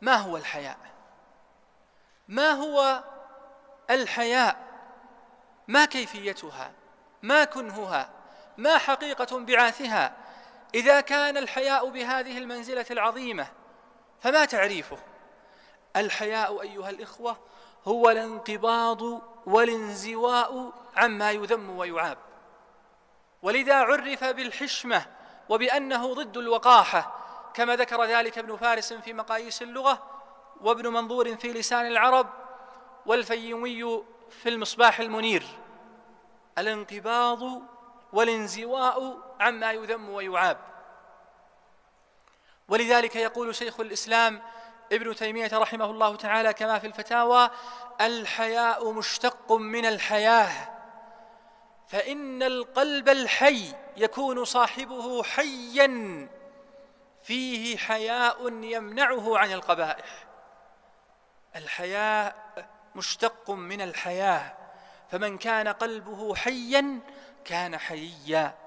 ما هو الحياء ما هو الحياء ما كيفيتها ما كنهها ما حقيقة انبعاثها إذا كان الحياء بهذه المنزلة العظيمة فما تعريفه الحياء أيها الإخوة هو الانقباض والانزواء عما يذم ويعاب ولذا عرف بالحشمة وبأنه ضد الوقاحة كما ذكر ذلك ابن فارس في مقاييس اللغة وابن منظور في لسان العرب والفيومي في المصباح المنير الانقباض والانزواء عما يذم ويعاب ولذلك يقول شيخ الإسلام ابن تيمية رحمه الله تعالى كما في الفتاوى الحياء مشتق من الحياة فإن القلب الحي يكون صاحبه حيا فيه حياء يمنعه عن القبائح الحياء مشتق من الحياه فمن كان قلبه حيا كان حييا